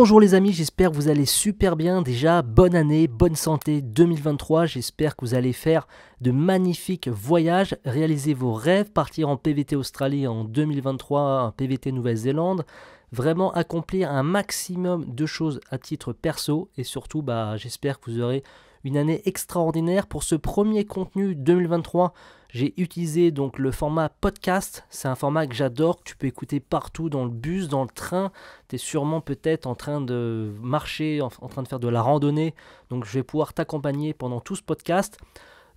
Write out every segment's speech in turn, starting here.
Bonjour les amis, j'espère que vous allez super bien déjà. Bonne année, bonne santé 2023. J'espère que vous allez faire de magnifiques voyages, réaliser vos rêves, partir en PVT Australie en 2023, en PVT Nouvelle-Zélande. Vraiment accomplir un maximum de choses à titre perso et surtout, bah, j'espère que vous aurez une année extraordinaire pour ce premier contenu 2023 j'ai utilisé donc le format podcast, c'est un format que j'adore, que tu peux écouter partout, dans le bus, dans le train, tu es sûrement peut-être en train de marcher, en, train de faire de la randonnée, donc je vais pouvoir t'accompagner pendant tout ce podcast.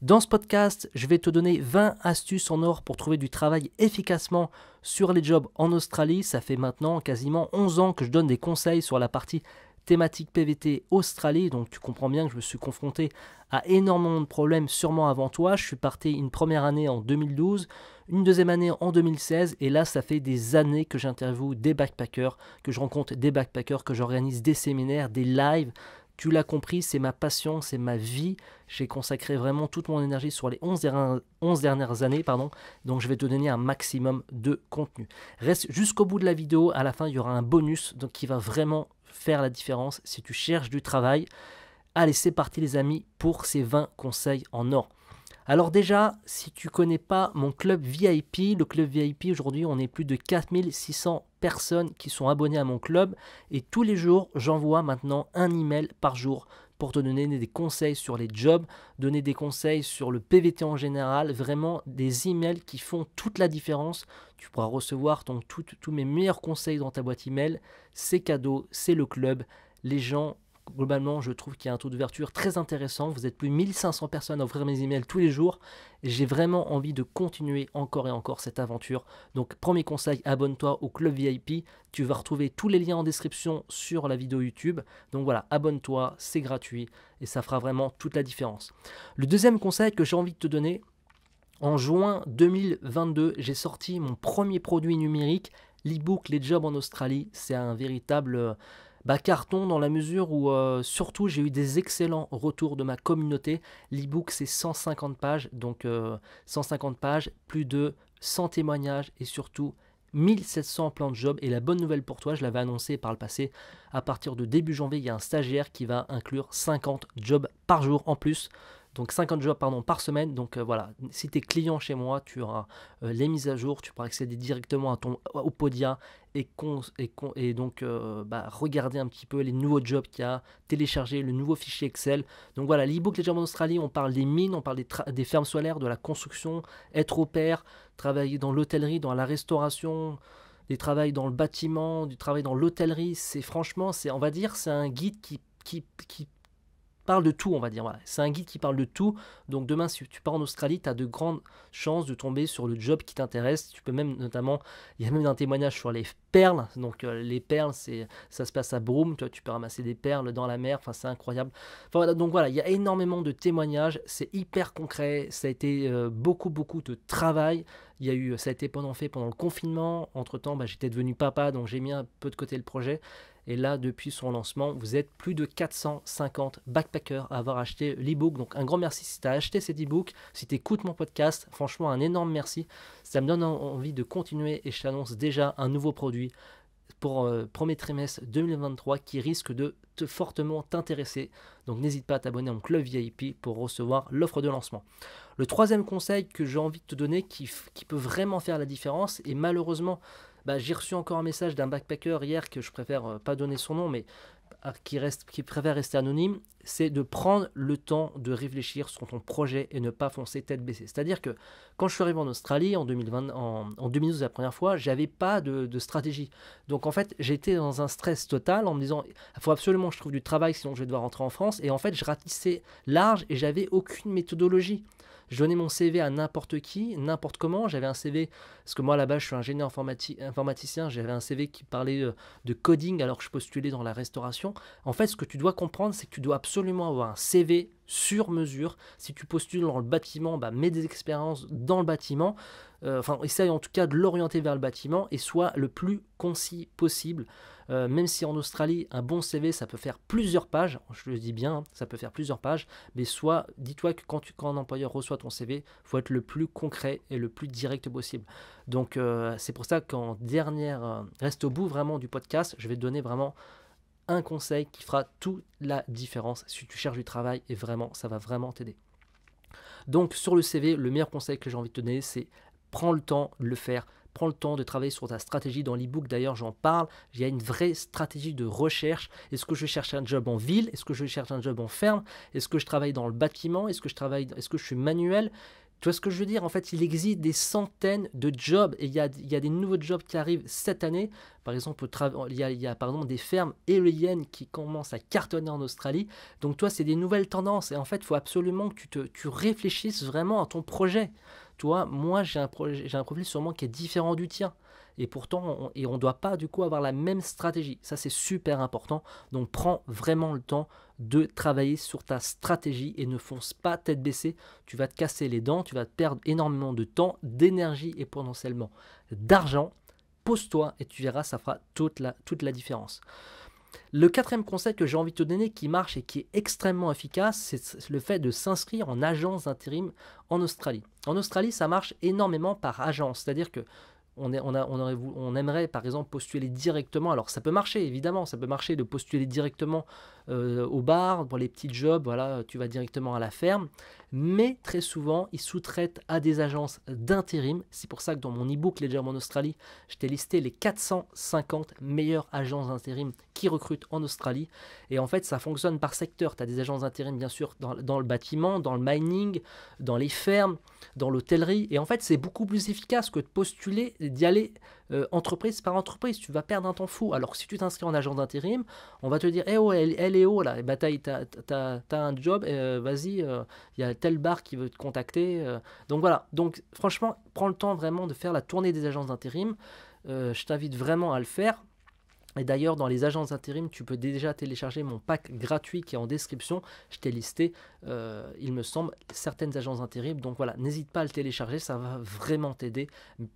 Dans ce podcast, je vais te donner 20 astuces en or pour trouver du travail efficacement sur les jobs en Australie. Ça fait maintenant quasiment 11 ans que je donne des conseils sur la partie thématique PVT Australie, donc tu comprends bien que je me suis confronté à énormément de problèmes sûrement avant toi. Je suis parti une première année en 2012, une deuxième année en 2016, et là ça fait des années que j'interviewe des backpackers, que je rencontre des backpackers, que j'organise des séminaires, des lives. Tu l'as compris, c'est ma passion, c'est ma vie. J'ai consacré vraiment toute mon énergie sur les 11 dernières, dernières, années, pardon, donc je vais te donner un maximum de contenu. Reste jusqu'au bout de la vidéo, à la fin il y aura un bonus donc, qui va vraiment faire la différence si tu cherches du travail. Allez, c'est parti les amis pour ces 20 conseils en or. Alors déjà, si tu connais pas mon club VIP, le club VIP aujourd'hui, on est plus de 4600 personnes qui sont abonnées à mon club et tous les jours, j'envoie maintenant un email par jour pour te donner des conseils sur les jobs, donner des conseils sur le PVT en général, vraiment des emails qui font toute la différence. Tu pourras recevoir tous mes meilleurs conseils dans ta boîte email. C'est cadeau, c'est le club. Les gens globalement, je trouve qu'il y a un taux d'ouverture très intéressant. Vous êtes plus de 1500 personnes à ouvrir mes emails tous les jours. J'ai vraiment envie de continuer encore et encore cette aventure. Donc, premier conseil, abonne-toi au club VIP. Tu vas retrouver tous les liens en description sur la vidéo YouTube. Donc voilà, abonne-toi, c'est gratuit et ça fera vraiment toute la différence. Le deuxième conseil que j'ai envie de te donner, en juin 2022, j'ai sorti mon premier produit numérique, l'e-book Les Jobs en Australie. C'est un véritable bah, carton dans la mesure où euh, surtout j'ai eu des excellents retours de ma communauté. L'ebook c'est 150 pages, donc 150 euh, pages, plus de 100 témoignages et surtout 1700 plans de job. Et la bonne nouvelle pour toi, je l'avais annoncé par le passé, à partir de début janvier, il y a un stagiaire qui va inclure 50 jobs par jour en plus. Donc 50 jobs pardon, par semaine. Donc euh, voilà, si tu es client chez moi, tu auras euh, les mises à jour, tu pourras accéder directement à ton, au Podia et, donc euh, bah, regarder un petit peu les nouveaux jobs qu'il y a, télécharger le nouveau fichier Excel. Donc voilà, l'e-book Légèrement Australie, on parle des mines, on parle des, fermes solaires, de la construction, être au pair, travailler dans l'hôtellerie, dans la restauration des travail dans le bâtiment, du travail dans l'hôtellerie, c'est franchement, c'est on va dire, c'est un guide qui parle de tout, on va dire. C'est un guide qui parle de tout. Donc demain, si tu pars en Australie, tu as de grandes chances de tomber sur le job qui t'intéresse. Tu peux même notamment, il y a même un témoignage sur les perles. Donc euh, les perles, c'est ça se passe à Broome. Tu, tu peux ramasser des perles dans la mer. Enfin, c'est incroyable. donc voilà, il y a énormément de témoignages. C'est hyper concret. Ça a été euh, beaucoup, beaucoup de travail. Il y a eu, ça a été pendant fait pendant le confinement. Entre temps, bah, j'étais devenu papa, donc j'ai mis un peu de côté le projet. Et là, depuis son lancement, vous êtes plus de 450 backpackers à avoir acheté l'e-book. Donc un grand merci si tu as acheté cet e-book, si tu écoutes mon podcast. Franchement, un énorme merci. Ça me donne envie de continuer et je t'annonce déjà un nouveau produit pour euh, premier trimestre 2023 qui risque de te, fortement t'intéresser. Donc n'hésite pas à t'abonner à mon club VIP pour recevoir l'offre de lancement. Le troisième conseil que j'ai envie de te donner qui, qui peut vraiment faire la différence et malheureusement bah, j'ai reçu encore un message d'un backpacker hier que je préfère euh, pas donner son nom, mais ah, qui, reste, qui préfère rester anonyme, c'est de prendre le temps de réfléchir sur ton projet et ne pas foncer tête baissée. C'est-à-dire que quand je suis arrivé en Australie en, 2020, en, 2012 la première fois, j'avais pas de, stratégie. Donc en fait, j'étais dans un stress total en me disant il faut absolument que je trouve du travail sinon je vais devoir rentrer en France. Et en fait, je ratissais large et j'avais aucune méthodologie. Je donnais mon CV à n'importe qui, n'importe comment. J'avais un CV, parce que moi là-bas je suis ingénieur informaticien, j'avais un CV qui parlait euh, de coding alors que je postulais dans la restauration. En fait, ce que tu dois comprendre, c'est que tu dois absolument avoir un CV sur mesure. Si tu postules dans le bâtiment, bah, mets des expériences dans le bâtiment. Euh, enfin, essaye en tout cas de l'orienter vers le bâtiment et sois le plus concis possible. Euh, même si en Australie, un bon CV, ça peut faire plusieurs pages, je le dis bien, ça peut faire plusieurs pages, mais soit, dis-toi que quand, un employeur reçoit ton CV, il faut être le plus concret et le plus direct possible. Donc euh, c'est pour ça qu'en dernière, euh, reste au bout vraiment du podcast, je vais te donner vraiment un conseil qui fera toute la différence si tu cherches du travail et vraiment, ça va vraiment t'aider. Donc sur le CV, le meilleur conseil que j'ai envie de te donner, c'est prends le temps de le faire prends le temps de travailler sur ta stratégie. Dans l'ebook d'ailleurs, j'en parle. Il y a une vraie stratégie de recherche. Est-ce que je cherche un job en ville Est-ce que je cherche un job en ferme Est-ce que je travaille dans le bâtiment Est-ce que je travaille Est-ce que je suis manuel tu vois ce que je veux dire En fait, il existe des centaines de jobs et il y a, des nouveaux jobs qui arrivent cette année. Par exemple, il y a, il a par des fermes aériennes qui commencent à cartonner en Australie. Donc, toi, c'est des nouvelles tendances. Et en fait, il faut absolument que tu réfléchisses vraiment à ton projet moi, j'ai un, j'ai un profil sûrement qui est différent du tien. Et pourtant, et on ne doit pas du coup avoir la même stratégie. Ça, c'est super important. Donc, prends vraiment le temps de travailler sur ta stratégie et ne fonce pas tête baissée. Tu vas te casser les dents, tu vas perdre énormément de temps, d'énergie et potentiellement d'argent. Pose-toi et tu verras, ça fera toute la, toute la différence. Le quatrième conseil que j'ai envie de te donner qui marche et qui est extrêmement efficace, c'est le fait de s'inscrire en agence d'intérim en Australie. En Australie, ça marche énormément par agence, c'est-à-dire que on, aimerait par exemple postuler directement, alors ça peut marcher évidemment, ça peut marcher de postuler directement euh, au bar, pour les petits jobs, voilà, tu vas directement à la ferme. Mais très souvent, ils sous-traitent à des agences d'intérim. C'est pour ça que dans mon e-book Légèrement en Australie, je t'ai listé les 450 meilleures agences d'intérim qui recrutent en Australie. Et en fait, ça fonctionne par secteur. Tu as des agences d'intérim, bien sûr, dans, dans le bâtiment, dans le mining, dans les fermes, dans l'hôtellerie. Et en fait, c'est beaucoup plus efficace que de postuler, d'y aller euh, entreprise par entreprise. Tu vas perdre un temps fou. Alors si tu t'inscris en agence d'intérim, on va te dire Eh oh, elle, est haut là bah, t'as, un job, euh, vas-y, euh, il y a telle bar qui veut te contacter. Donc voilà. Donc franchement, prends le temps vraiment de faire la tournée des agences d'intérim. je t'invite vraiment à le faire. Et d'ailleurs, dans les agences intérim, tu peux déjà télécharger mon pack gratuit qui est en description. Je t'ai listé, euh, il me semble, certaines agences intérim. Donc voilà, n'hésite pas à le télécharger, ça va vraiment t'aider.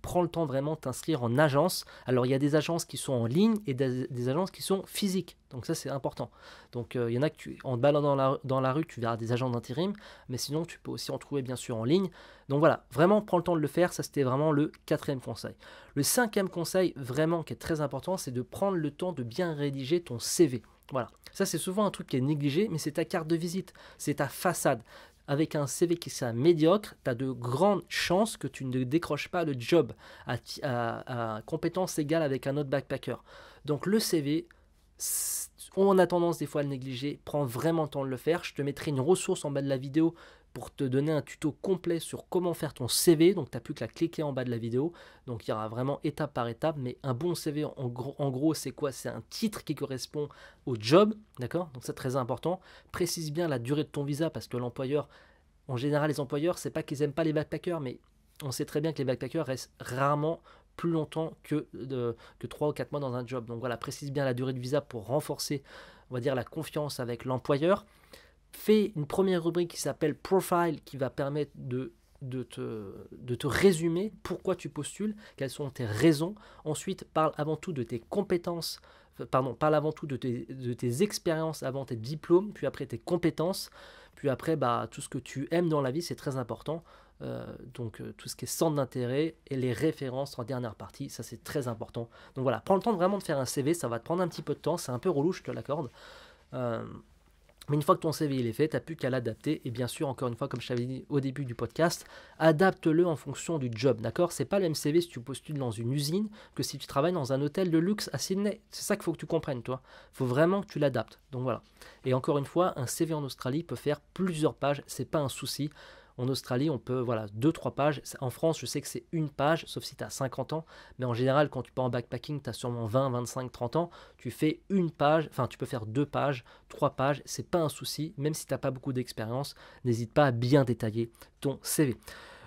Prends le temps vraiment de t'inscrire en agence. Alors, il y a des agences qui sont en ligne et des agences qui sont physiques. Donc ça, c'est important. Donc il euh, y en a que tu, en te dans la, rue, tu verras des agents d'intérim, mais sinon, tu peux aussi en trouver bien sûr en ligne. Donc voilà, vraiment, prends le temps de le faire. Ça, c'était vraiment le quatrième conseil. Le cinquième conseil, vraiment, qui est très important, c'est de prendre le temps de bien rédiger ton CV. Voilà, ça c'est souvent un truc qui est négligé, mais c'est ta carte de visite, c'est ta façade avec un CV qui sera médiocre, tu as de grandes chances que tu ne décroches pas le job à, compétence à compétences égales avec un autre backpacker. Donc le CV, on a tendance des fois à le négliger, prends vraiment le temps de le faire. Je te mettrai une ressource en bas de la vidéo pour te donner un tuto complet sur comment faire ton CV. Donc, tu n'as plus la cliquer en bas de la vidéo. Donc, il y aura vraiment étape par étape. Mais un bon CV, en gros, c'est quoi C'est un titre qui correspond au job. D'accord Donc, c'est très important. Précise bien la durée de ton visa parce que l'employeur, en général, les employeurs, c'est pas qu'ils aiment pas les backpackers, mais on sait très bien que les backpackers restent rarement plus longtemps que, de, que 3 ou 4 mois dans un job. Donc voilà, précise bien la durée de visa pour renforcer, on va dire, la confiance avec l'employeur. Fais une première rubrique qui s'appelle Profile, qui va permettre de de te, résumer pourquoi tu postules, quelles sont tes raisons. Ensuite, parle avant tout de tes compétences, pardon, parle avant tout de tes, expériences avant tes diplômes, puis après tes compétences, puis après bah, tout ce que tu aimes dans la vie, c'est très important. Euh, donc euh, tout ce qui est centre d'intérêt et les références en dernière partie, ça c'est très important. Donc voilà, prends le temps de vraiment de faire un CV, ça va te prendre un petit peu de temps, c'est un peu relou, je te l'accorde. Euh, mais une fois que ton CV il est fait, tu n'as plus qu'à l'adapter. Et bien sûr, encore une fois, comme je t'avais dit au début du podcast, adapte-le en fonction du job, d'accord C'est pas le même CV si tu postules dans une usine que si tu travailles dans un hôtel de luxe à Sydney. C'est ça qu'il faut que tu comprennes, toi. Il faut vraiment que tu l'adaptes. Donc voilà. Et encore une fois, un CV en Australie peut faire plusieurs pages, c'est pas un souci. En Australie, on peut, voilà, deux, trois pages. En France, je sais que c'est une page, sauf si tu as 50 ans. Mais en général, quand tu pars en backpacking, tu as sûrement 20, 25, 30 ans. Tu fais une page, enfin, tu peux faire deux pages, trois pages. C'est pas un souci, même si tu n'as pas beaucoup d'expérience. N'hésite pas à bien détailler ton CV.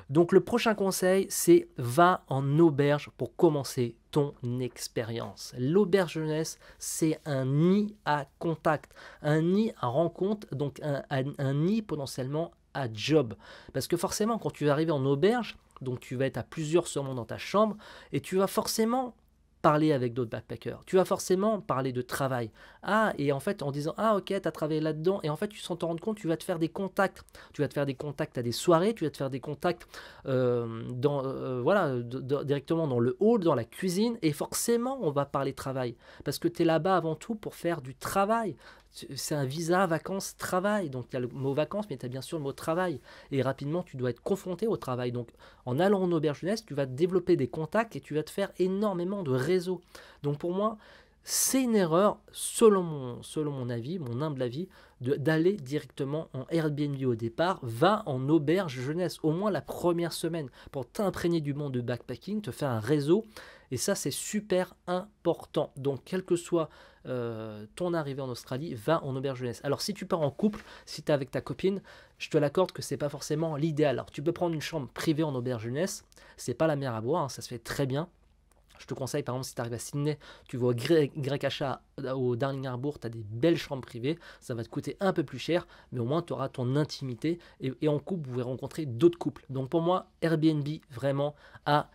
Donc le prochain conseil, c'est va en auberge pour commencer ton expérience. L'auberge jeunesse, c'est un nid à contact, un nid à rencontre, donc un, un nid potentiellement à job. Parce que forcément, quand tu vas arriver en auberge, donc tu vas être à plusieurs sûrement dans ta chambre, et tu vas forcément parler avec d'autres backpackers. Tu vas forcément parler de travail. Ah, et en fait, en disant Ah, ok, tu as travaillé là-dedans, et en fait, tu te rends compte, tu vas te faire des contacts. Tu vas te faire des contacts à des soirées, tu vas te faire des contacts euh, dans, euh, voilà, directement dans le hall, dans la cuisine, et forcément, on va parler travail. Parce que tu es là-bas avant tout pour faire du travail c'est un visa vacances-travail. Donc, il y a le mot vacances, mais tu as bien sûr le mot travail. Et rapidement, tu dois être confronté au travail. Donc, en allant en auberge jeunesse, tu vas développer des contacts et tu vas te faire énormément de réseaux. Donc, pour moi, c'est une erreur, selon mon, selon mon avis, mon humble avis, d'aller directement en Airbnb au départ. Va en auberge jeunesse, au moins la première semaine, pour t'imprégner du monde de backpacking, te faire un réseau et ça, c'est super important. Donc, quel que soit euh, ton arrivée en Australie, va en auberge jeunesse. Alors, si tu pars en couple, si tu es avec ta copine, je te l'accorde que c'est pas forcément l'idéal. Alors, tu peux prendre une chambre privée en auberge jeunesse. C'est pas la mer à boire, hein, ça se fait très bien. Je te conseille, par exemple, si tu arrives à Sydney, tu vois Greg Hacha euh, au Darling Harbour, tu as des belles chambres privées, ça va te coûter un peu plus cher, mais au moins tu auras ton intimité et, et, en couple, vous pouvez rencontrer d'autres couples. Donc pour moi, Airbnb, vraiment, a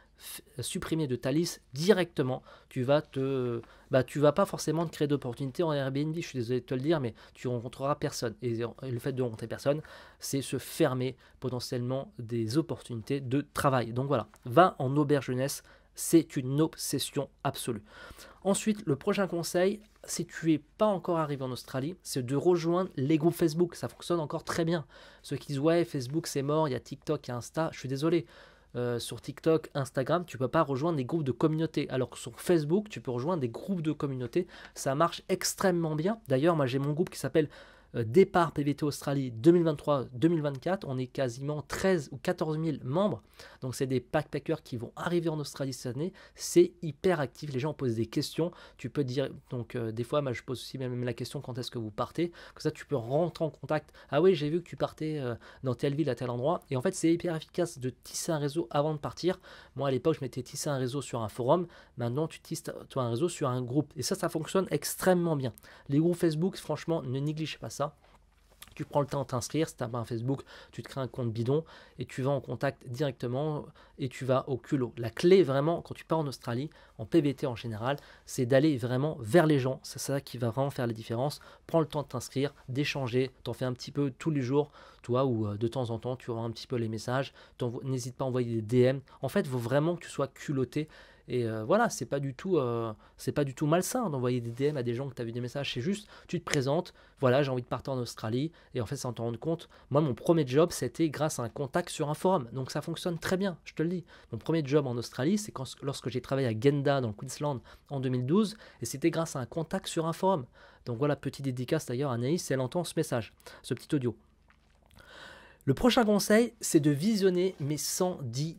supprimer de ta liste directement, tu vas te, bah, tu vas pas forcément te créer d'opportunités en Airbnb. Je suis désolé de te le dire, mais tu rencontreras personne. Et le fait de rencontrer personne, c'est se fermer potentiellement des opportunités de travail. Donc voilà, va en auberge jeunesse. C'est une obsession absolue. Ensuite, le prochain conseil, si tu n'es pas encore arrivé en Australie, c'est de rejoindre les groupes Facebook. Ça fonctionne encore très bien. Ceux qui disent ouais, Facebook c'est mort, il y a TikTok, et Insta, je suis désolé. Euh, sur TikTok, Instagram, tu ne peux pas rejoindre des groupes de communauté. Alors que sur Facebook, tu peux rejoindre des groupes de communautés. Ça marche extrêmement bien. D'ailleurs, moi j'ai mon groupe qui s'appelle euh, départ PVT Australie 2023-2024, on est quasiment 13 ou 14 000 membres. Donc c'est des pack-packers qui vont arriver en Australie cette année. C'est hyper actif. Les gens posent des questions. Tu peux dire, donc euh, des fois, moi, je pose aussi même la question quand est-ce que vous partez. Comme ça, tu peux rentrer en contact. Ah oui, j'ai vu que tu partais euh, dans telle ville à tel endroit. Et en fait, c'est hyper efficace de tisser un réseau avant de partir. Moi, à l'époque, je m'étais tissé un réseau sur un forum. Maintenant, tu tisses toi un réseau sur un groupe. Et ça, ça fonctionne extrêmement bien. Les groupes Facebook, franchement, ne néglige pas ça tu prends le temps de t'inscrire, si tu pas un Facebook, tu te crées un compte bidon et tu vas en contact directement et tu vas au culot. La clé vraiment, quand tu pars en Australie, en PBT en général, c'est d'aller vraiment vers les gens. C'est ça qui va vraiment faire la différence. Prends le temps de t'inscrire, d'échanger, t'en fais un petit peu tous les jours, toi, ou euh, de temps en temps, tu auras un petit peu les messages. N'hésite pas à envoyer des DM. En fait, il faut vraiment que tu sois culotté et euh, voilà, c'est pas du tout, euh, c'est pas du tout malsain d'envoyer des DM à des gens que tu as vu des messages. C'est juste, tu te présentes, voilà, j'ai envie de partir en Australie. Et en fait, sans te rendre compte, moi, mon premier job, c'était grâce à un contact sur un forum. Donc ça fonctionne très bien, je te le dis. Mon premier job en Australie, c'est lorsque j'ai travaillé à Genda, dans le Queensland, en 2012. Et c'était grâce à un contact sur un forum. Donc voilà, petit dédicace d'ailleurs à Anaïs elle entend ce message, ce petit audio. Le prochain conseil, c'est de visionner mes 110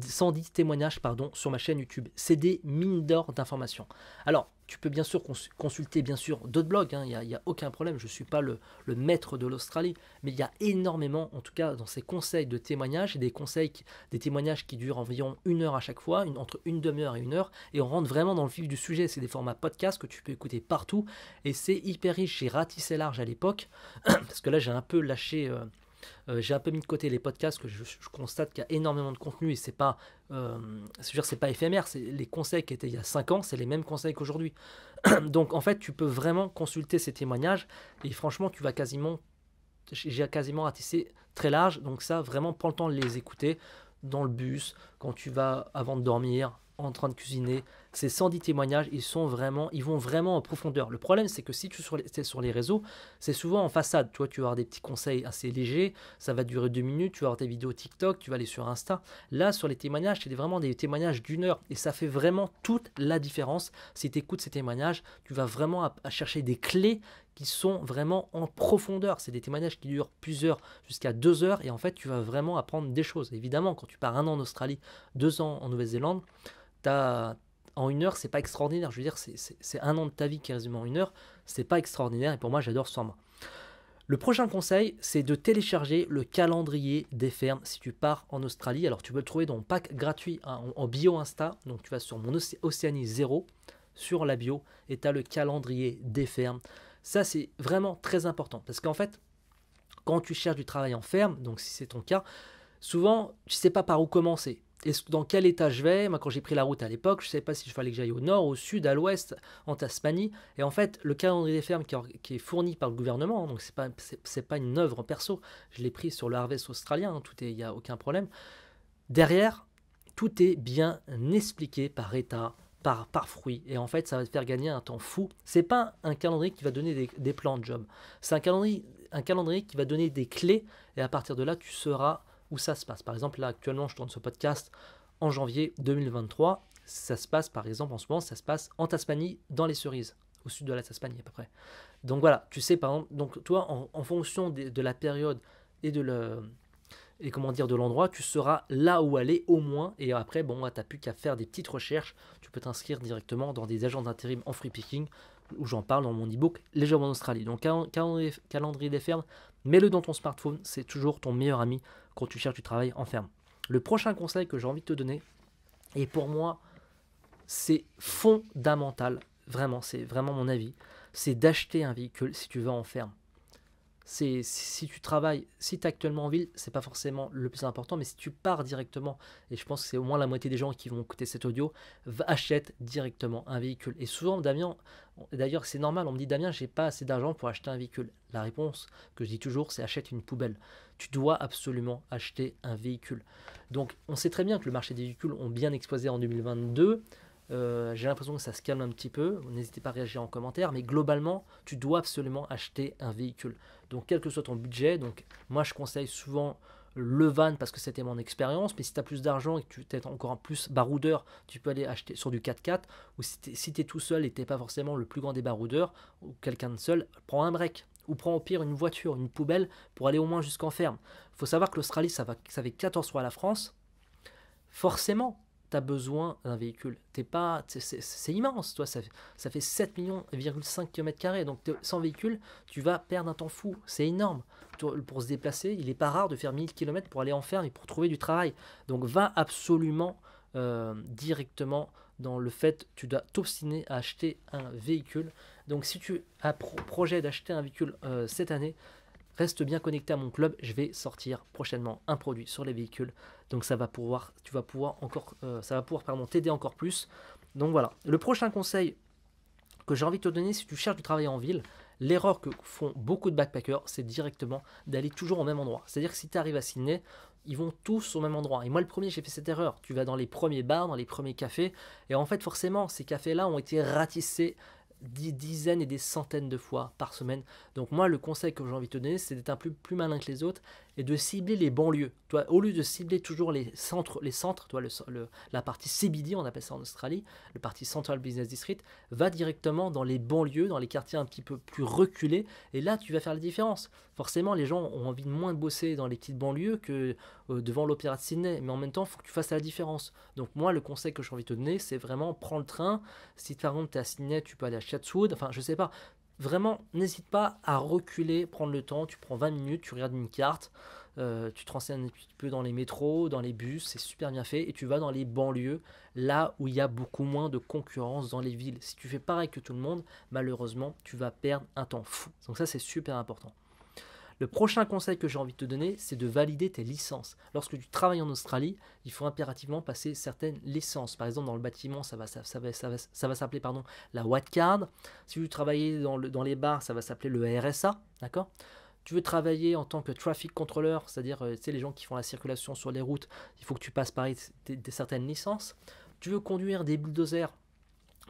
110 témoignages pardon, sur ma chaîne YouTube. C'est des mines d'or d'informations. Alors, tu peux bien sûr consulter bien sûr d'autres blogs, hein. il n'y a, aucun problème, je ne suis pas le, maître de l'Australie, mais il y a énormément, en tout cas dans ces conseils de témoignages, des conseils, des témoignages qui durent environ une heure à chaque fois, entre une demi-heure et une heure, et on rentre vraiment dans le vif du sujet, c'est des formats podcast que tu peux écouter partout, et c'est hyper riche, j'ai ratissé large à l'époque, parce que là j'ai un peu lâché... Euh, euh, j'ai un peu mis de côté les podcasts que je, constate qu'il y a énormément de contenu et c'est pas, euh, c'est pas éphémère. C'est les conseils qui étaient il y a 5 ans, c'est les mêmes conseils qu'aujourd'hui. Donc en fait, tu peux vraiment consulter ces témoignages et franchement, tu vas quasiment, j'ai quasiment ratissé très large. Donc ça, vraiment, prends le temps de les écouter dans le bus, quand tu vas avant de dormir, en train de cuisiner. ces 110 témoignages, ils sont vraiment, ils vont vraiment en profondeur. Le problème, c'est que si tu es sur les réseaux, c'est souvent en façade. Tu tu vas avoir des petits conseils assez légers, ça va durer deux minutes, tu vas avoir tes vidéos TikTok, tu vas aller sur Insta. Là, sur les témoignages, c'est vraiment des témoignages d'une heure et ça fait vraiment toute la différence. Si tu écoutes ces témoignages, tu vas vraiment chercher des clés qui sont vraiment en profondeur. C'est des témoignages qui durent plusieurs, jusqu'à deux heures, et en fait, tu vas vraiment apprendre des choses. Évidemment, quand tu pars un an en Australie, deux ans en Nouvelle-Zélande, en une heure, c'est pas extraordinaire. Je veux dire, c'est un an de ta vie qui résume en une heure. C'est pas extraordinaire. Et pour moi, j'adore ce format. Le prochain conseil, c'est de télécharger le calendrier des fermes si tu pars en Australie. Alors, tu peux le trouver dans mon pack gratuit hein, en bio Insta. Donc, tu vas sur mon Océanie Zéro, sur la bio, et tu as le calendrier des fermes. Ça, c'est vraiment très important parce qu'en fait, quand tu cherches du travail en ferme, donc si c'est ton cas, souvent, tu sais pas par où commencer dans quel état je vais. Moi, quand j'ai pris la route à l'époque, je ne savais pas si je fallait que j'aille au nord, au sud, à l'ouest, en Tasmanie. Et en fait, le calendrier des fermes qui, est fourni par le gouvernement, hein, donc ce n'est pas, pas une œuvre en perso, je l'ai pris sur le Harvest australien, hein, Tout il n'y a aucun problème. Derrière, tout est bien expliqué par état, par, par fruit. Et en fait, ça va te faire gagner un temps fou. C'est pas un calendrier qui va donner des, des plans de job. C'est un calendrier, un calendrier qui va donner des clés. Et à partir de là, tu seras où ça se passe. Par exemple, là actuellement, je tourne ce podcast en janvier 2023. Ça se passe, par exemple, en ce moment, ça se passe en Tasmanie, dans les cerises, au sud de la Tasmanie à peu près. Donc voilà, tu sais, par exemple, donc toi, en, fonction de, la période et de le et comment dire de l'endroit, tu seras là où aller au moins. Et après, bon, bah, t'as plus qu'à faire des petites recherches. Tu peux t'inscrire directement dans des agents d'intérim en free picking où j'en parle dans mon e-book Légèrement en Australie. Donc calendrier des fermes, mets-le dans ton smartphone, c'est toujours ton meilleur ami quand tu cherches du travail en ferme. Le prochain conseil que j'ai envie de te donner, et pour moi, c'est fondamental, vraiment, c'est vraiment mon avis, c'est d'acheter un véhicule si tu veux en ferme si tu travailles, si tu es actuellement en ville, c'est pas forcément le plus important, mais si tu pars directement, et je pense que c'est au moins la moitié des gens qui vont écouter cet audio, achète directement un véhicule. Et souvent, Damien, d'ailleurs, c'est normal, on me dit Damien, j'ai pas assez d'argent pour acheter un véhicule. La réponse que je dis toujours, c'est achète une poubelle. Tu dois absolument acheter un véhicule. Donc, on sait très bien que le marché des véhicules ont bien explosé en 2022. Euh, j'ai l'impression que ça se calme un petit peu. N'hésitez pas à réagir en commentaire. Mais globalement, tu dois absolument acheter un véhicule. Donc, quel que soit ton budget, donc moi je conseille souvent le van parce que c'était mon expérience, mais si tu as plus d'argent et que tu es encore plus baroudeur, tu peux aller acheter sur du 4x4, ou si tu es, tout seul et tu pas forcément le plus grand des baroudeurs, ou quelqu'un de seul, prends un break, ou prends au pire une voiture, une poubelle, pour aller au moins jusqu'en ferme. faut savoir que l'Australie, ça, va, ça fait 14 fois la France, forcément, tu as besoin d'un véhicule. T'es pas, c'est immense, toi, ça, ça fait 7 kilomètres km. Donc sans véhicule, tu vas perdre un temps fou. C'est énorme. Pour se déplacer, il n'est pas rare de faire 1000 km pour aller en ferme et pour trouver du travail. Donc va absolument euh, directement dans le fait tu dois t'obstiner à acheter un véhicule. Donc si tu as projet d'acheter un véhicule euh, cette année, Reste bien connecté à mon club, je vais sortir prochainement un produit sur les véhicules. Donc ça va pouvoir, tu vas pouvoir encore, euh, ça va pouvoir t'aider encore plus. Donc voilà. Le prochain conseil que j'ai envie de te donner, si tu cherches du travail en ville, l'erreur que font beaucoup de backpackers, c'est directement d'aller toujours au même endroit. C'est-à-dire que si tu arrives à Sydney, ils vont tous au même endroit. Et moi, le premier, j'ai fait cette erreur. Tu vas dans les premiers bars, dans les premiers cafés, et en fait, forcément, ces cafés-là ont été ratissés des dizaines et des centaines de fois par semaine. Donc moi, le conseil que j'ai envie de te donner, c'est d'être un peu plus malin que les autres et de cibler les banlieues. Toi, au lieu de cibler toujours les centres, les centres toi, le, la partie CBD, on appelle ça en Australie, le partie Central Business District, va directement dans les banlieues, dans les quartiers un petit peu plus reculés, et là, tu vas faire la différence. Forcément, les gens ont envie de moins bosser dans les petites banlieues que euh, devant l'Opéra de Sydney, mais en même temps, il faut que tu fasses la différence. Donc moi, le conseil que j'ai envie de te donner, c'est vraiment prends le train. Si par exemple, tu es à Sydney, tu peux aller à Chatswood, enfin, je sais pas, Vraiment, n'hésite pas à reculer, prendre le temps. Tu prends 20 minutes, tu regardes une carte, euh, tu te renseignes un petit peu dans les métros, dans les bus, c'est super bien fait. Et tu vas dans les banlieues, là où il y a beaucoup moins de concurrence dans les villes. Si tu fais pareil que tout le monde, malheureusement, tu vas perdre un temps fou. Donc ça, c'est super important. Le prochain conseil que j'ai envie de te donner, c'est de valider tes licences. Lorsque tu travailles en Australie, il faut impérativement passer certaines licences. Par exemple, dans le bâtiment, ça va, s'appeler pardon, la White Card. Si tu travailles dans, dans les bars, ça va s'appeler le RSA. D'accord tu veux travailler en tant que traffic controller, c'est-à-dire euh, les gens qui font la circulation sur les routes, il faut que tu passes par des certaines licences. Tu veux conduire des bulldozers,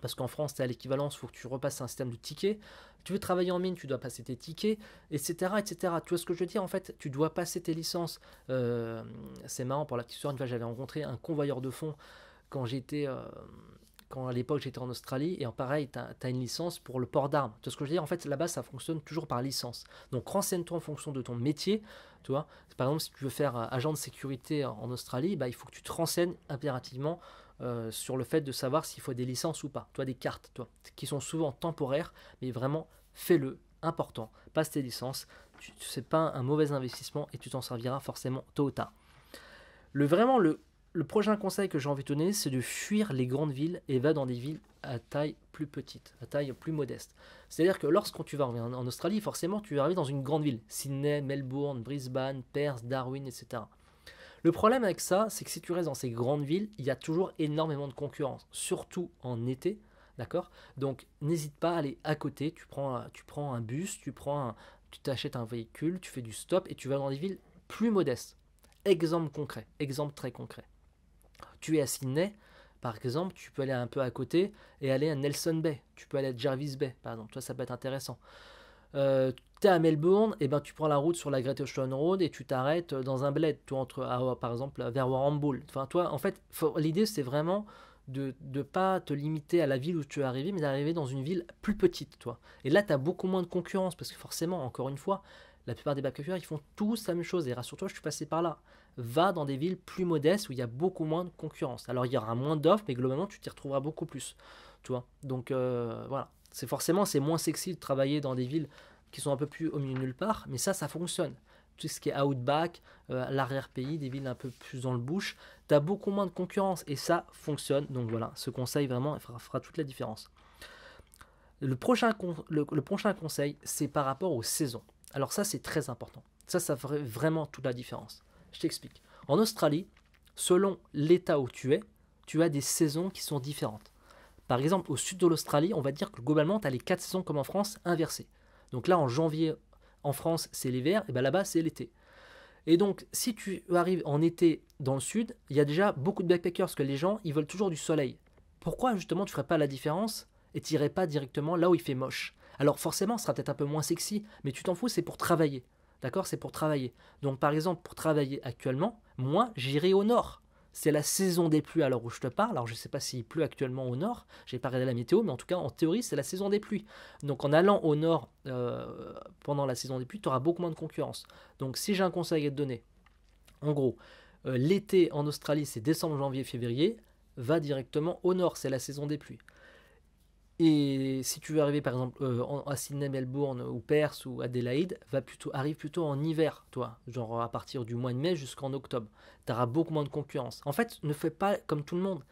parce qu'en France, tu as l'équivalence, il faut que tu repasses un système de tickets. Tu veux travailler en mine, tu dois passer tes tickets, etc. etc. Tu vois ce que je veux dire En fait, tu dois passer tes licences. Euh, c'est marrant pour la petite histoire. j'avais rencontré un convoyeur de fonds quand j'étais. Euh, quand à l'époque j'étais en Australie, et en pareil, tu as, une licence pour le port d'armes. Tu vois ce que je veux dire En fait, là-bas, ça fonctionne toujours par licence. Donc renseigne-toi en fonction de ton métier. Tu vois Par exemple, si tu veux faire euh, agent de sécurité en Australie, bah, il faut que tu te renseignes impérativement euh, sur le fait de savoir s'il faut des licences ou pas, toi des cartes, toi, qui sont souvent temporaires, mais vraiment fais-le, important, passe tes licences, tu, n'est pas un mauvais investissement et tu t'en serviras forcément tôt ou tard. Le, vraiment, le, prochain conseil que j'ai envie de donner, c'est de fuir les grandes villes et va dans des villes à taille plus petite, à taille plus modeste. C'est-à-dire que lorsqu'on tu vas en, en Australie, forcément, tu vas arriver dans une grande ville, Sydney, Melbourne, Brisbane, Perth, Darwin, etc. Le problème avec ça, c'est que si tu restes dans ces grandes villes, il y a toujours énormément de concurrence, surtout en été. D'accord Donc n'hésite pas à aller à côté, tu prends, tu prends un bus, tu prends tu t'achètes un véhicule, tu fais du stop et tu vas dans des villes plus modestes. Exemple concret, exemple très concret. Tu es à Sydney, par exemple, tu peux aller un peu à côté et aller à Nelson Bay, tu peux aller à Jervis Bay, par exemple, toi ça peut être intéressant. Euh, T'es à Melbourne, et eh ben tu prends la route sur la Ocean Road et tu t'arrêtes euh, dans un bled, toi, entre, par exemple, vers Warrambool. Enfin, toi, en fait, l'idée c'est vraiment de ne pas te limiter à la ville où tu es arrivé, mais d'arriver dans une ville plus petite, toi. Et là, tu as beaucoup moins de concurrence, parce que forcément, encore une fois, la plupart des backpackers, ils font tous la même chose. Et rassure-toi, je suis passé par là. Va dans des villes plus modestes où il y a beaucoup moins de concurrence. Alors, il y aura moins d'offres, mais globalement, tu t'y retrouveras beaucoup plus, toi. Donc, euh, voilà. C'est forcément, c'est moins sexy de travailler dans des villes qui sont un peu plus au milieu nulle part, mais ça, ça fonctionne. Tout ce qui est outback, euh, l'arrière-pays, des villes un peu plus dans le bouche, tu as beaucoup moins de concurrence et ça fonctionne. Donc voilà, ce conseil vraiment fera, toute la différence. Le prochain, le, le prochain conseil, c'est par rapport aux saisons. Alors ça, c'est très important. Ça, ça ferait vraiment toute la différence. Je t'explique. En Australie, selon l'état où tu es, tu as des saisons qui sont différentes. Par exemple, au sud de l'Australie, on va dire que globalement, tu as les quatre saisons comme en France inversées. Donc là, en janvier, en France, c'est l'hiver, et bien là-bas, c'est l'été. Et donc, si tu arrives en été dans le sud, il y a déjà beaucoup de backpackers, parce que les gens, ils veulent toujours du soleil. Pourquoi justement tu ferais pas la différence et tu n'irais pas directement là où il fait moche Alors forcément, ce sera peut-être un peu moins sexy, mais tu t'en fous, c'est pour travailler. D'accord C'est pour travailler. Donc par exemple, pour travailler actuellement, moi, j'irai au nord c'est la saison des pluies alors où je te parle. Alors je ne sais pas s'il pleut actuellement au nord, j'ai pas regardé la météo, mais en tout cas en théorie c'est la saison des pluies. Donc en allant au nord euh, pendant la saison des pluies, tu auras beaucoup moins de concurrence. Donc si j'ai un conseil à te donner, en gros, euh, l'été en Australie c'est décembre, janvier, février, va directement au nord, c'est la saison des pluies. Et si tu veux arriver par exemple euh, à Sydney, Melbourne ou Perth ou Adélaïde, va plutôt, arrive plutôt en hiver, toi, genre à partir du mois de mai jusqu'en octobre. Tu auras beaucoup moins de concurrence. En fait, ne fais pas comme tout le monde.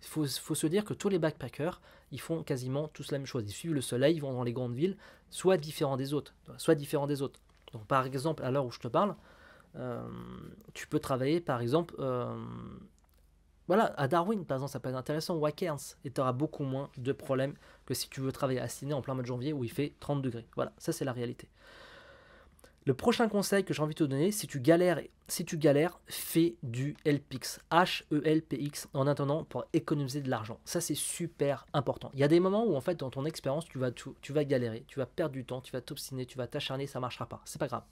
Il faut, se dire que tous les backpackers, ils font quasiment tous la même chose. Ils suivent le soleil, ils vont dans les grandes villes, soit différents des autres. Soit différents des autres. Donc par exemple, à l'heure où je te parle, euh, tu peux travailler par exemple euh, voilà, à Darwin, par exemple, ça peut être intéressant, ou et tu auras beaucoup moins de problèmes que si tu veux travailler à Sydney en plein mois de janvier où il fait 30 degrés. Voilà, ça c'est la réalité. Le prochain conseil que j'ai envie de te donner, si tu galères, si tu galères, fais du LPX, H-E-L-P-X, en attendant pour économiser de l'argent. Ça, c'est super important. Il y a des moments où, en fait, dans ton expérience, tu vas, tu vas galérer, tu vas perdre du temps, tu vas t'obstiner, tu vas t'acharner, ça ne marchera pas. C'est pas grave.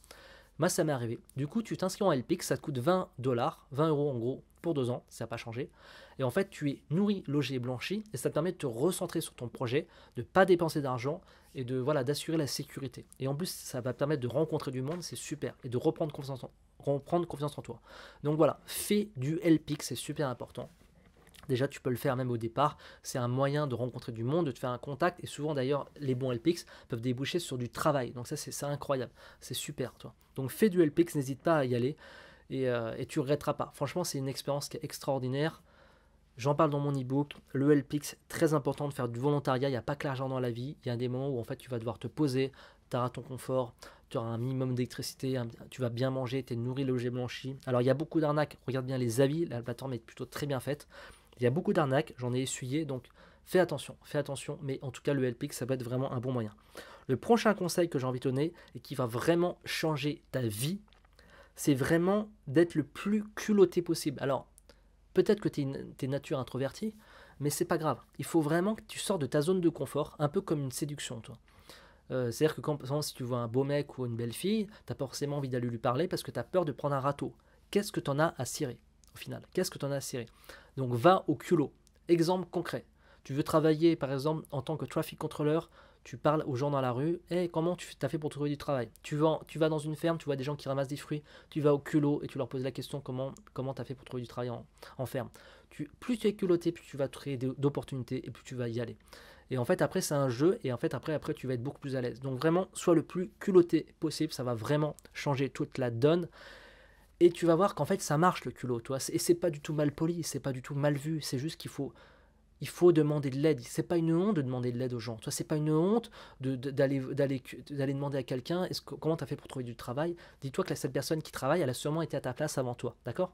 Moi, ça m'est arrivé. Du coup, tu t'inscris en LPIC, ça te coûte 20 dollars, 20 euros en gros, pour deux ans, ça n'a pas changé. Et en fait, tu es nourri, logé et blanchi, et ça te permet de te recentrer sur ton projet, de ne pas dépenser d'argent et de voilà d'assurer la sécurité. Et en plus, ça va te permettre de rencontrer du monde, c'est super, et de reprendre confiance en, reprendre confiance en toi. Donc voilà, fais du LPIC, c'est super important. Déjà, tu peux le faire même au départ. C'est un moyen de rencontrer du monde, de te faire un contact. Et souvent, d'ailleurs, les bons LPX peuvent déboucher sur du travail. Donc ça, c'est incroyable. C'est super, toi. Donc fais du LPX, n'hésite pas à y aller. Et, euh, tu ne regretteras pas. Franchement, c'est une expérience qui est extraordinaire. J'en parle dans mon e-book. Le LPX, très important de faire du volontariat. Il n'y a pas que l'argent dans la vie. Il y a des moments où, en fait, tu vas devoir te poser. Tu auras ton confort. Tu auras un minimum d'électricité. Tu vas bien manger. Tu es nourri, logé, blanchi. Alors, il y a beaucoup d'arnaques. Regarde bien les avis. La plateforme est plutôt très bien faite. Il y a beaucoup d'arnaques, j'en ai essuyé, donc fais attention, fais attention, mais en tout cas le LPX, ça peut être vraiment un bon moyen. Le prochain conseil que j'ai envie de donner et qui va vraiment changer ta vie, c'est vraiment d'être le plus culotté possible. Alors, peut-être que tu es, nature introvertie, mais c'est pas grave. Il faut vraiment que tu sors de ta zone de confort, un peu comme une séduction, toi. Euh, c'est-à-dire que quand, si tu vois un beau mec ou une belle fille, t'as pas forcément envie d'aller lui parler parce que tu as peur de prendre un râteau. Qu'est-ce que tu en as à cirer au final Qu'est-ce que tu en as à cirer donc va au culot. Exemple concret. Tu veux travailler, par exemple, en tant que traffic controller, tu parles aux gens dans la rue, et eh, comment tu as fait pour trouver du travail tu vas, tu vas dans une ferme, tu vois des gens qui ramassent des fruits, tu vas au culot et tu leur poses la question comment tu as fait pour trouver du travail en, ferme. plus tu es culotté, plus tu vas créer d'opportunités et plus tu vas y aller. Et en fait, après, c'est un jeu, et en fait, après, après, tu vas être beaucoup plus à l'aise. Donc, vraiment, sois le plus culotté possible, ça va vraiment changer toute la donne. Et tu vas voir qu'en fait ça marche le culot, toi. Et c'est pas du tout mal poli, c'est pas du tout mal vu, c'est juste qu'il faut il faut demander de l'aide. C'est pas une honte de demander de l'aide aux gens. Toi, c'est pas une honte d'aller de, d'aller demander à quelqu'un est-ce que, comment fait pour trouver du travail. Dis-toi que cette personne qui travaille, elle a sûrement été à ta place avant toi, d'accord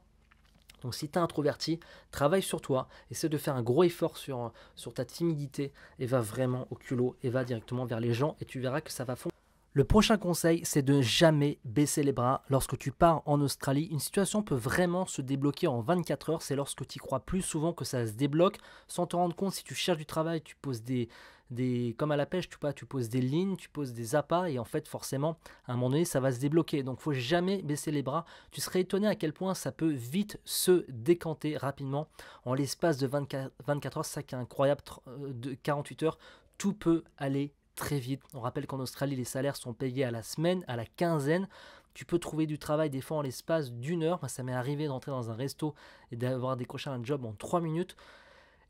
donc si tu es introverti, travaille sur toi, essaie de faire un gros effort sur, sur ta timidité et va vraiment au culot et va directement vers les gens et tu verras que ça va fondre. Le prochain conseil, c'est de jamais baisser les bras. Lorsque tu pars en Australie, une situation peut vraiment se débloquer en 24 heures. C'est lorsque tu crois plus souvent que ça se débloque. Sans te rendre compte, si tu cherches du travail, tu poses des, des comme à la pêche, tu, pas, tu poses des lignes, tu poses des appâts, et en fait, forcément, à un moment donné, ça va se débloquer. Donc, faut jamais baisser les bras. Tu serais étonné à quel point ça peut vite se décanter rapidement. En l'espace de 24, 24 heures, ça qui est incroyable, euh, de 48 heures, tout peut aller très vite. On rappelle qu'en Australie, les salaires sont payés à la semaine, à la quinzaine. Tu peux trouver du travail des fois en l'espace d'une heure. Moi, ça m'est arrivé d'entrer dans un resto et d'avoir décroché un job en trois minutes.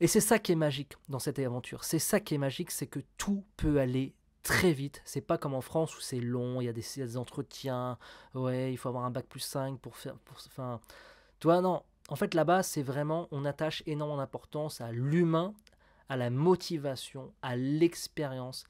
Et c'est ça qui est magique dans cette aventure. C'est ça qui est magique, c'est que tout peut aller très vite. C'est pas comme en France où c'est long, il y a des, entretiens, ouais, il faut avoir un bac plus 5 pour faire. Pour, enfin, toi, non. En fait, là-bas, c'est vraiment, on attache énormément d'importance à l'humain, à la motivation, à l'expérience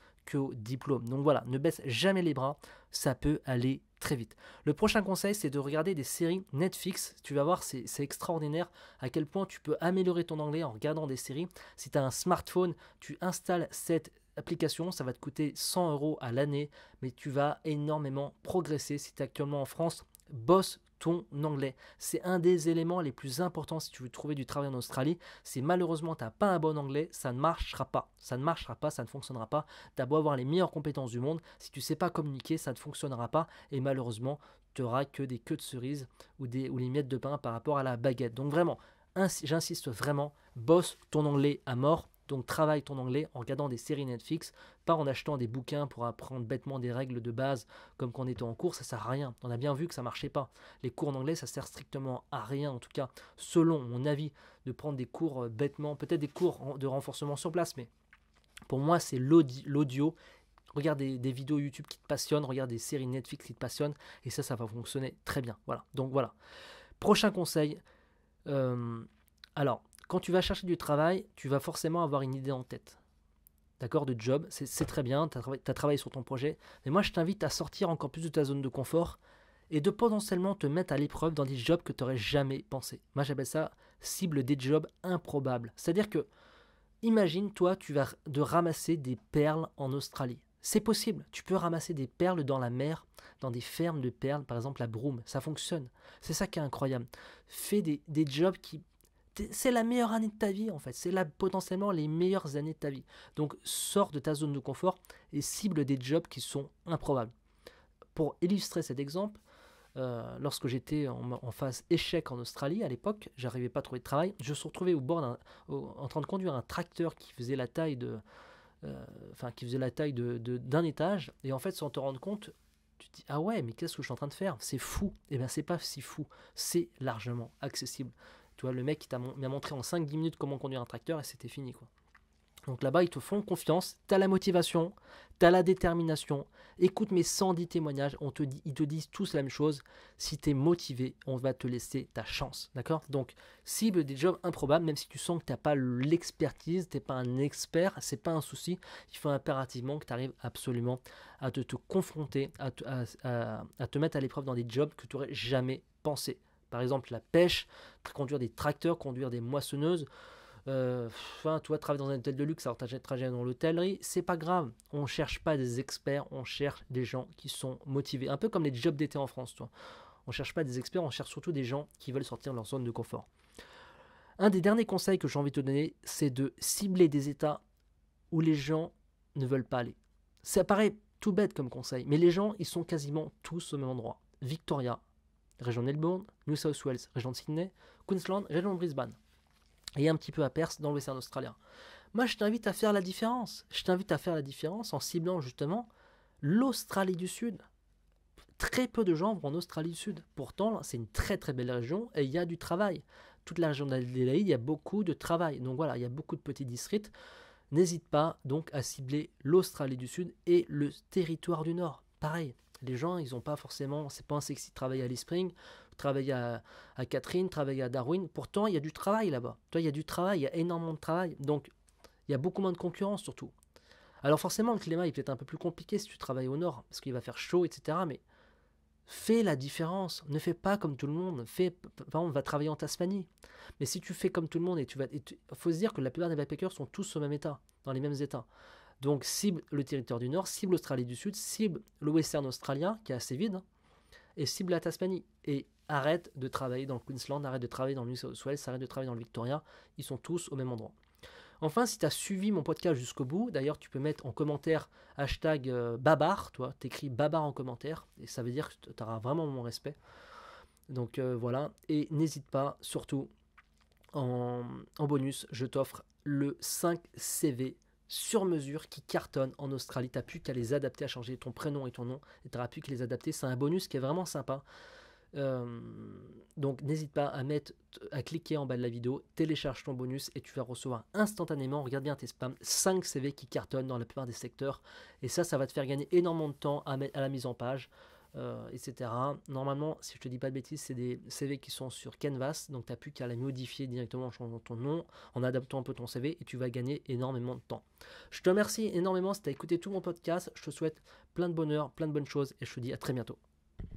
diplôme. Donc voilà, ne baisse jamais les bras, ça peut aller très vite. Le prochain conseil, c'est de regarder des séries Netflix. Tu vas voir, c'est extraordinaire à quel point tu peux améliorer ton anglais en regardant des séries. Si tu as un smartphone, tu installes cette application, ça va te coûter 100 euros à l'année, mais tu vas énormément progresser. Si tu es actuellement en France, bosse ton anglais. C'est un des éléments les plus importants si tu veux trouver du travail en Australie. C'est malheureusement, tu n'as pas un bon anglais, ça ne marchera pas. Ça ne marchera pas, ça ne fonctionnera pas. Tu as beau avoir les meilleures compétences du monde, si tu ne sais pas communiquer, ça ne fonctionnera pas. Et malheureusement, tu n'auras que des queues de cerises ou, des, ou miettes de pain par rapport à la baguette. Donc vraiment, j'insiste vraiment, bosse ton anglais à mort. Donc travaille ton anglais en regardant des séries Netflix, pas en achetant des bouquins pour apprendre bêtement des règles de base comme quand on était en cours, ça sert à rien. On a bien vu que ça marchait pas. Les cours en anglais, ça sert strictement à rien, en tout cas, selon mon avis, de prendre des cours euh, bêtement, peut-être des cours de renforcement sur place, mais pour moi, c'est l'audio regarde des, vidéos YouTube qui te passionnent, regarde des séries Netflix qui te passionnent, et ça, ça va fonctionner très bien. Voilà. Donc voilà. Prochain conseil. Euh, alors, quand tu vas chercher du travail, tu vas forcément avoir une idée en tête. D'accord De job, c'est très bien, tu as, travaillé sur ton projet. Mais moi, je t'invite à sortir encore plus de ta zone de confort et de potentiellement te mettre à l'épreuve dans des jobs que tu n'aurais jamais pensé. Moi, j'appelle ça cible des jobs improbables. C'est-à-dire que, imagine, toi, tu vas de ramasser des perles en Australie. C'est possible. Tu peux ramasser des perles dans la mer, dans des fermes de perles, par exemple la Broome. Ça fonctionne. C'est ça qui est incroyable. Fais des jobs qui c'est la meilleure année de ta vie en fait, c'est là potentiellement les meilleures années de ta vie. Donc sors de ta zone de confort et cible des jobs qui sont improbables. Pour illustrer cet exemple, euh, lorsque j'étais en, phase échec en Australie à l'époque, j'arrivais pas à trouver de travail, je me suis retrouvé au bord en train de conduire un tracteur qui faisait la taille de, euh, qui faisait la taille de, d'un étage, et en fait sans te rendre compte, tu te dis ah ouais mais qu'est-ce que je suis en train de faire c'est fou et eh bien c'est pas si fou c'est largement accessible tu le mec qui t'a m'a montré en 5-10 minutes comment conduire un tracteur et c'était fini quoi. Donc là-bas, ils te font confiance, tu as la motivation, tu as la détermination. Écoute mes 110 témoignages, on te dit, ils te disent tous la même chose. Si tu es motivé, on va te laisser ta chance, d'accord Donc cible des jobs improbables, même si tu sens que tu n'as pas l'expertise, tu n'es pas un expert, c'est pas un souci. Il faut impérativement que tu arrives absolument à te, te confronter, à te, à te mettre à l'épreuve dans des jobs que tu n'aurais jamais pensé. Par exemple, la pêche, conduire des tracteurs, conduire des moissonneuses. Enfin, euh, hein, toi tu travailler dans un hôtel de luxe, alors trajet dans l'hôtellerie, c'est pas grave. On cherche pas des experts, on cherche des gens qui sont motivés. Un peu comme les jobs d'été en France, toi. On cherche pas des experts, on cherche surtout des gens qui veulent sortir de leur zone de confort. Un des derniers conseils que j'ai envie de te donner, c'est de cibler des états où les gens ne veulent pas aller. Ça paraît tout bête comme conseil, mais les gens, ils sont quasiment tous au même endroit. Victoria, région Melbourne, New South Wales, région de Sydney, Queensland, région de Brisbane. Et un petit peu à Perth dans le Australien. Moi, je t'invite à faire la différence. Je t'invite à faire la différence en ciblant justement l'Australie du Sud. Très peu de gens vont en Australie du Sud. Pourtant, c'est une très très belle région et il y a du travail. Toute la région d'Adélaïde, il y a beaucoup de travail. Donc voilà, il y a beaucoup de petits districts. N'hésite pas donc à cibler l'Australie du Sud et le territoire du Nord. Pareil, les gens, ils n'ont pas forcément, c'est pas un sexy de travailler à l'Espring, travailler à, à, Catherine, travailler à Darwin. Pourtant, il y a du travail là-bas. il y a du travail, il y a énormément de travail. Donc, il y a beaucoup moins de concurrence surtout. Alors forcément, le climat est peut-être un peu plus compliqué si tu travailles au nord, parce qu'il va faire chaud, etc. Mais fais la différence. Ne fais pas comme tout le monde. Fais, par exemple, va travailler en Tasmanie. Mais si tu fais comme tout le monde et tu vas, faut se dire que la plupart des backpackers sont tous au même état, dans les mêmes états. Donc cible le territoire du Nord, cible l'Australie du Sud, cible le Western australien qui est assez vide, hein, et cible la Tasmanie. Et arrête de travailler dans le Queensland, arrête de travailler dans le New South Wales, arrête de travailler dans le Victoria. Ils sont tous au même endroit. Enfin, si tu as suivi mon podcast jusqu'au bout, d'ailleurs, tu peux mettre en commentaire hashtag euh, babar, toi, t'écris babar en commentaire, et ça veut dire que tu auras vraiment mon respect. Donc euh, voilà, et n'hésite pas, surtout en, en bonus, je t'offre le 5 CV sur mesure qui cartonnent en Australie. T'as plus qu'à les adapter, à changer ton prénom et ton nom, et t'auras plus qu'à les adapter. C'est un bonus qui est vraiment sympa. Euh, donc n'hésite pas à mettre, à cliquer en bas de la vidéo, télécharge ton bonus et tu vas recevoir instantanément, regarde bien tes spams, 5 CV qui cartonnent dans la plupart des secteurs. Et ça, ça va te faire gagner énormément de temps à la mise en page. Euh, etc. Normalement, si je te dis pas de bêtises, c'est des CV qui sont sur Canvas, donc tu n'as plus qu'à les modifier directement en changeant ton nom, en adaptant un peu ton CV, et tu vas gagner énormément de temps. Je te remercie énormément si tu as écouté tout mon podcast, je te souhaite plein de bonheur, plein de bonnes choses, et je te dis à très bientôt.